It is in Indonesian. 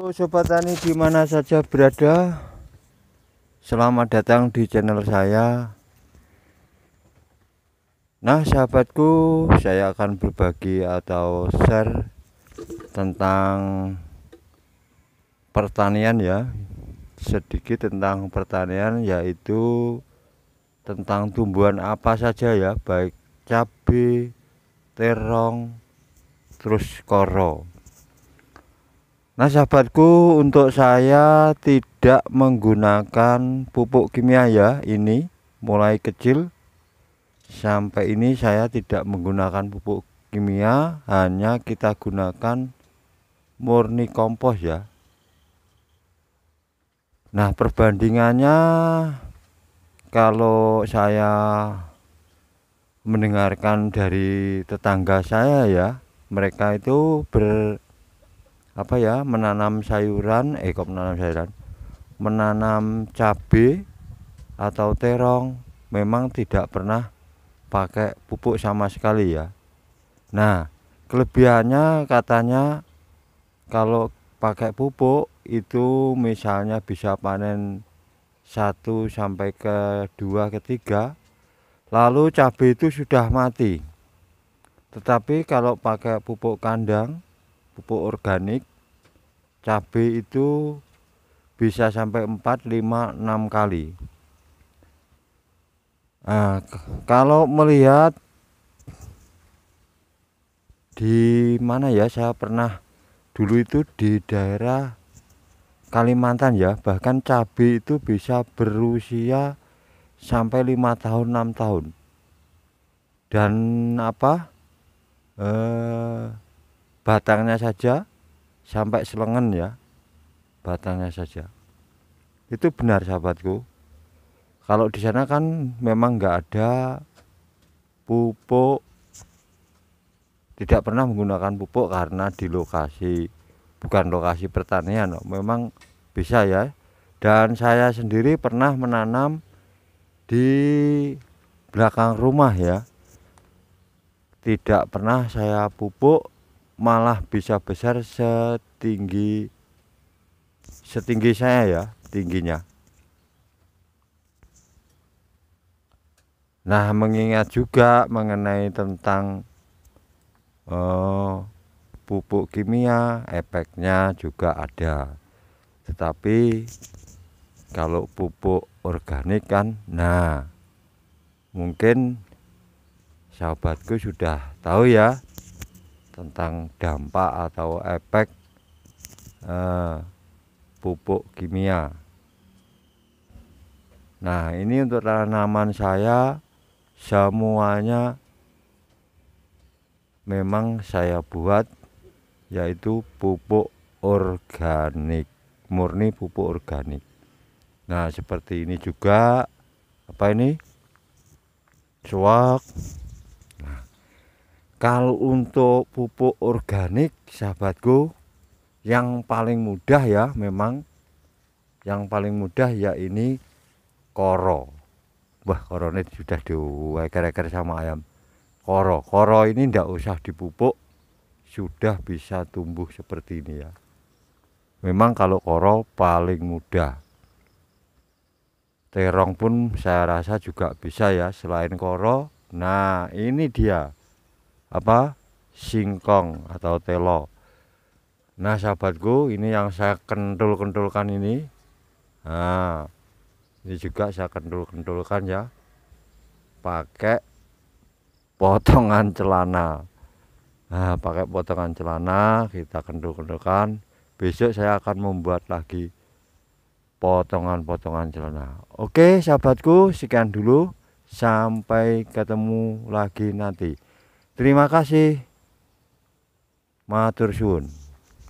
Halo Sobat Tani dimana saja berada Selamat datang di channel saya Nah sahabatku saya akan berbagi atau share Tentang pertanian ya Sedikit tentang pertanian yaitu Tentang tumbuhan apa saja ya Baik cabai, terong, terus koro Nah sahabatku untuk saya tidak menggunakan pupuk kimia ya ini mulai kecil sampai ini saya tidak menggunakan pupuk kimia hanya kita gunakan murni kompos ya Nah perbandingannya kalau saya mendengarkan dari tetangga saya ya mereka itu ber apa ya menanam sayuran eh kok menanam sayuran menanam cabai atau terong memang tidak pernah pakai pupuk sama sekali ya nah kelebihannya katanya kalau pakai pupuk itu misalnya bisa panen satu sampai ke 2 ke lalu cabai itu sudah mati tetapi kalau pakai pupuk kandang pupuk organik cabai itu bisa sampai 4 5 6 kali nah, kalau melihat di mana ya saya pernah dulu itu di daerah Kalimantan ya bahkan cabai itu bisa berusia sampai lima tahun enam tahun dan apa eh, batangnya saja sampai selengan ya batangnya saja itu benar sahabatku kalau di sana kan memang nggak ada pupuk tidak pernah menggunakan pupuk karena di lokasi bukan lokasi pertanian memang bisa ya dan saya sendiri pernah menanam di belakang rumah ya tidak pernah saya pupuk malah bisa besar setinggi setinggi saya ya tingginya nah mengingat juga mengenai tentang oh, pupuk kimia efeknya juga ada tetapi kalau pupuk organik kan nah mungkin sahabatku sudah tahu ya tentang dampak atau efek eh, pupuk kimia. Nah, ini untuk tanaman saya semuanya memang saya buat yaitu pupuk organik, murni pupuk organik. Nah, seperti ini juga apa ini? Suak kalau untuk pupuk organik, sahabatku, yang paling mudah ya memang yang paling mudah ya ini koro. Wah, koro ini sudah dieker kere sama ayam. Koro, koro ini ndak usah dipupuk, sudah bisa tumbuh seperti ini ya. Memang kalau koro paling mudah. Terong pun saya rasa juga bisa ya selain koro. Nah, ini dia apa singkong atau telo nah sahabatku ini yang saya kendul-kendulkan ini nah ini juga saya kendul-kendulkan ya pakai potongan celana nah pakai potongan celana kita kendul-kendulkan besok saya akan membuat lagi potongan-potongan celana oke sahabatku sekian dulu sampai ketemu lagi nanti Terima kasih. Matur suwun.